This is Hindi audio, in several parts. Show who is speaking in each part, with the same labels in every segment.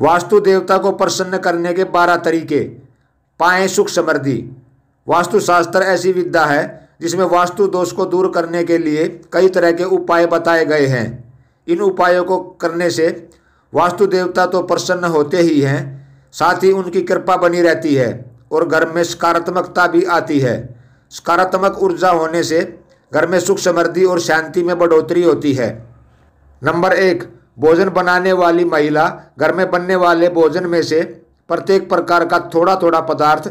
Speaker 1: वास्तु देवता को प्रसन्न करने के बारह तरीके पाएँ सुख समृद्धि वास्तुशास्त्र ऐसी विद्या है जिसमें वास्तु दोष को दूर करने के लिए कई तरह के उपाय बताए गए हैं इन उपायों को करने से वास्तु देवता तो प्रसन्न होते ही हैं साथ ही उनकी कृपा बनी रहती है और घर में सकारात्मकता भी आती है सकारात्मक ऊर्जा होने से घर में सुख समृद्धि और शांति में बढ़ोतरी होती है नंबर एक भोजन बनाने वाली महिला घर में बनने वाले भोजन में से प्रत्येक प्रकार का थोड़ा थोड़ा पदार्थ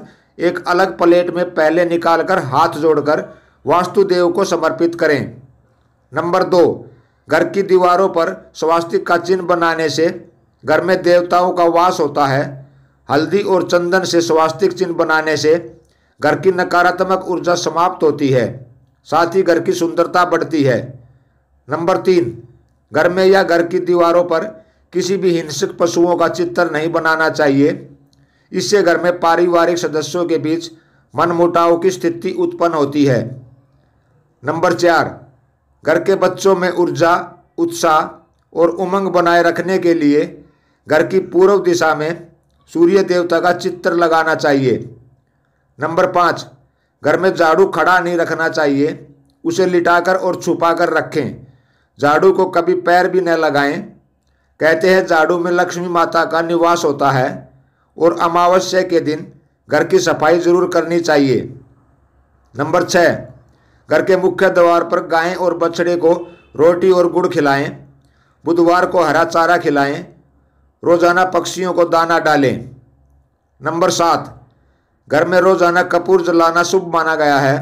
Speaker 1: एक अलग प्लेट में पहले निकालकर हाथ जोड़कर वास्तुदेव को समर्पित करें नंबर दो घर की दीवारों पर स्वास्तिक का चिन्ह बनाने से घर में देवताओं का वास होता है हल्दी और चंदन से स्वास्तिक चिन्ह बनाने से घर की नकारात्मक ऊर्जा समाप्त होती है साथ ही घर की सुंदरता बढ़ती है नंबर तीन घर में या घर की दीवारों पर किसी भी हिंसक पशुओं का चित्र नहीं बनाना चाहिए इससे घर में पारिवारिक सदस्यों के बीच मनमुटाव की स्थिति उत्पन्न होती है नंबर चार घर के बच्चों में ऊर्जा उत्साह और उमंग बनाए रखने के लिए घर की पूर्व दिशा में सूर्य देवता का चित्र लगाना चाहिए नंबर पाँच घर में झाड़ू खड़ा नहीं रखना चाहिए उसे लिटाकर और छुपाकर रखें झाड़ू को कभी पैर भी न लगाएं कहते हैं झाड़ू में लक्ष्मी माता का निवास होता है और अमावस्या के दिन घर की सफाई जरूर करनी चाहिए नंबर छः घर के मुख्य द्वार पर गायें और बछड़े को रोटी और गुड़ खिलाएं बुधवार को हरा चारा खिलाएं रोजाना पक्षियों को दाना डालें नंबर सात घर में रोजाना कपूर जलाना शुभ माना गया है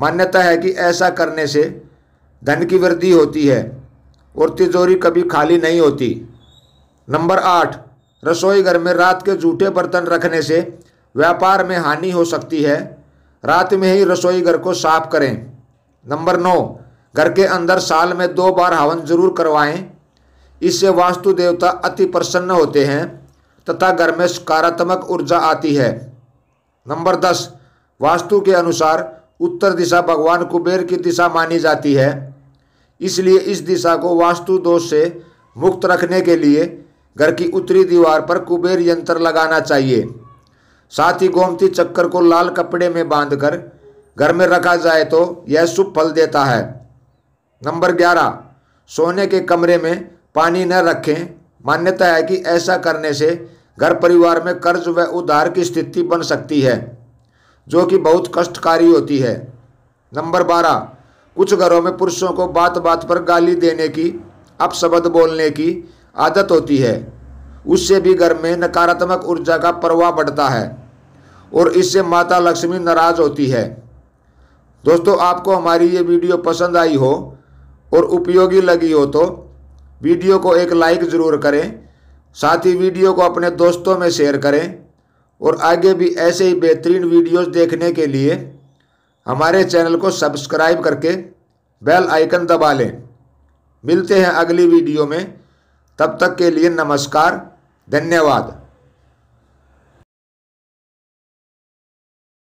Speaker 1: मान्यता है कि ऐसा करने से धन की वृद्धि होती है और तिजोरी कभी खाली नहीं होती नंबर आठ रसोई घर में रात के जूठे बर्तन रखने से व्यापार में हानि हो सकती है रात में ही रसोई घर को साफ करें नंबर नौ घर के अंदर साल में दो बार हवन जरूर करवाएं इससे वास्तु देवता अति प्रसन्न होते हैं तथा घर में सकारात्मक ऊर्जा आती है नंबर दस वास्तु के अनुसार उत्तर दिशा भगवान कुबेर की दिशा मानी जाती है इसलिए इस दिशा को वास्तु दोष से मुक्त रखने के लिए घर की उत्तरी दीवार पर कुबेर यंत्र लगाना चाहिए साथ ही गोमती चक्कर को लाल कपड़े में बांधकर घर में रखा जाए तो यह शुभ फल देता है नंबर ग्यारह सोने के कमरे में पानी न रखें मान्यता है कि ऐसा करने से घर परिवार में कर्ज व उधार की स्थिति बन सकती है जो कि बहुत कष्टकारी होती है नंबर बारह कुछ घरों में पुरुषों को बात बात पर गाली देने की अपशब्द बोलने की आदत होती है उससे भी घर में नकारात्मक ऊर्जा का प्रवाह बढ़ता है और इससे माता लक्ष्मी नाराज होती है दोस्तों आपको हमारी ये वीडियो पसंद आई हो और उपयोगी लगी हो तो वीडियो को एक लाइक ज़रूर करें साथ ही वीडियो को अपने दोस्तों में शेयर करें और आगे भी ऐसे ही बेहतरीन वीडियोस देखने के लिए हमारे चैनल को सब्सक्राइब करके बेल आइकन दबा लें मिलते हैं अगली वीडियो में तब तक के लिए नमस्कार धन्यवाद